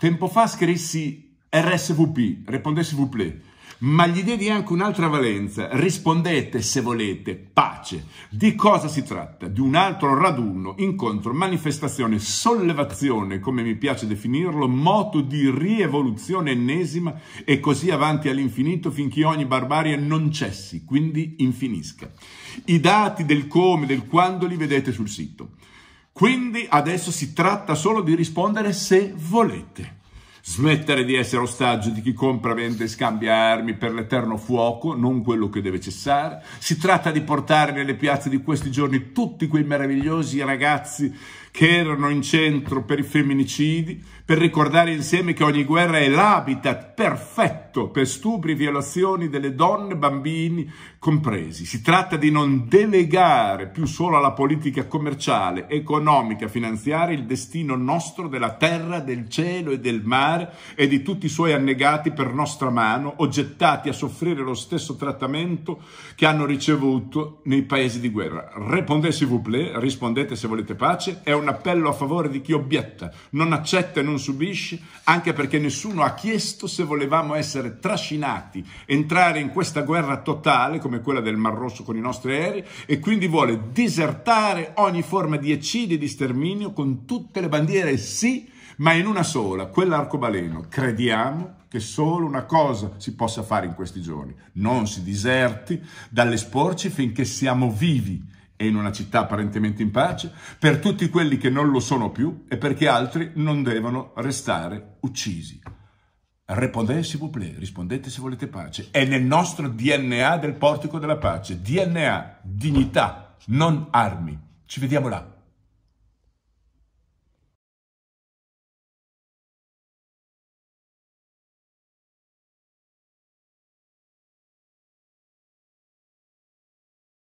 Tempo fa scrissi RSVP, rispondete s'il vous plaît, ma gli diedi anche un'altra valenza, rispondete se volete, pace. Di cosa si tratta? Di un altro raduno, incontro, manifestazione, sollevazione, come mi piace definirlo, moto di rievoluzione ennesima e così avanti all'infinito finché ogni barbarie non cessi, quindi infinisca. I dati del come, del quando li vedete sul sito. Quindi adesso si tratta solo di rispondere se volete smettere di essere ostaggio di chi compra, vende e scambia armi per l'eterno fuoco, non quello che deve cessare. Si tratta di portare nelle piazze di questi giorni tutti quei meravigliosi ragazzi che erano in centro per i femminicidi, per ricordare insieme che ogni guerra è l'habitat perfetto per stupri e violazioni delle donne, e bambini compresi. Si tratta di non delegare più solo alla politica commerciale, economica, finanziaria il destino nostro della terra, del cielo e del mare e di tutti i suoi annegati per nostra mano o gettati a soffrire lo stesso trattamento che hanno ricevuto nei paesi di guerra. Rispondete se volete pace, è un appello a favore di chi obietta, non accetta e non subisce, anche perché nessuno ha chiesto se volevamo essere trascinati, entrare in questa guerra totale come quella del Mar Rosso con i nostri aerei e quindi vuole disertare ogni forma di eccidi e di sterminio con tutte le bandiere sì, ma in una sola, quell'arcobaleno. Crediamo che solo una cosa si possa fare in questi giorni, non si diserti dall'esporci finché siamo vivi e in una città apparentemente in pace, per tutti quelli che non lo sono più e perché altri non devono restare uccisi. Répondez s'il vous plaît, rispondete se volete pace. È nel nostro DNA del portico della pace. DNA, dignità, non armi. Ci vediamo là.